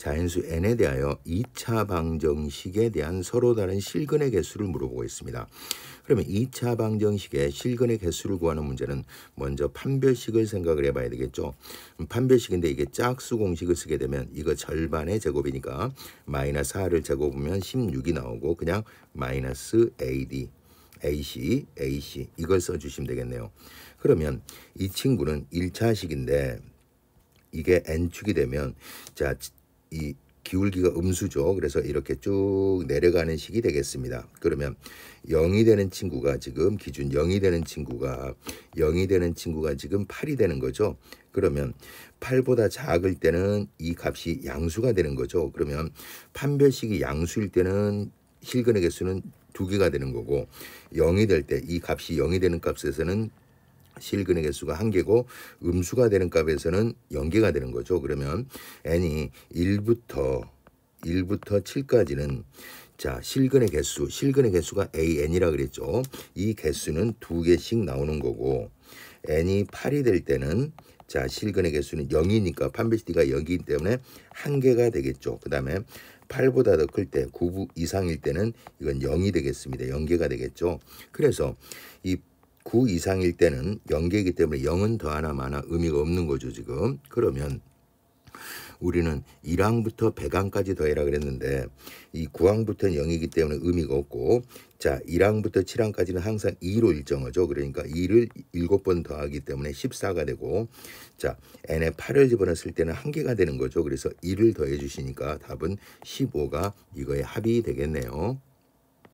자연수 n에 대하여 2차 방정식에 대한 서로 다른 실근의 개수를 물어보고 있습니다. 그러면 2차 방정식의 실근의 개수를 구하는 문제는 먼저 판별식을 생각을 해봐야 되겠죠. 판별식인데 이게 짝수 공식을 쓰게 되면 이거 절반의 제곱이니까 마이너스 4를 제곱하면 16이 나오고 그냥 마이너스 ad AC, AC 이걸 써주시면 되겠네요. 그러면 이 친구는 1차식인데 이게 N축이 되면 자이 기울기가 음수죠. 그래서 이렇게 쭉 내려가는 식이 되겠습니다. 그러면 0이 되는 친구가 지금 기준 0이 되는 친구가 0이 되는 친구가 지금 8이 되는 거죠. 그러면 8보다 작을 때는 이 값이 양수가 되는 거죠. 그러면 판별식이 양수일 때는 실근의 개수는 2개가 되는 거고 0이 될 때 이 값이 0이 되는 값에서는 실근의 개수가 한 개고 음수가 되는 값에서는 연개가 되는 거죠. 그러면 n이 1부터 1부터 7까지는 자 실근의 개수, 실근의 개수가 an이라 그랬죠. 이 개수는 두 개씩 나오는 거고 n이 8이 될 때는 자 실근의 개수는 0이니까 판베시티가 0이기 때문에 한 개가 되겠죠. 그 다음에 8보다 더 클 때 9부 이상일 때는 이건 0이 되겠습니다. 0개가 되겠죠. 그래서 이9 이상일 때는 연개이기 때문에 0은 더하나 많아 의미가 없는 거죠 지금. 그러면 우리는 1항부터 100항까지 더해라 그랬는데 이 9항부터는 0이기 때문에 의미가 없고 자 1항부터 7항까지는 항상 2로 일정하죠. 그러니까 2를 7번 더하기 때문에 14가 되고 자 n에 8을 집어넣었을 때는 한개가 되는 거죠. 그래서 2를 더해 주시니까 답은 15가 이거의 합이 되겠네요.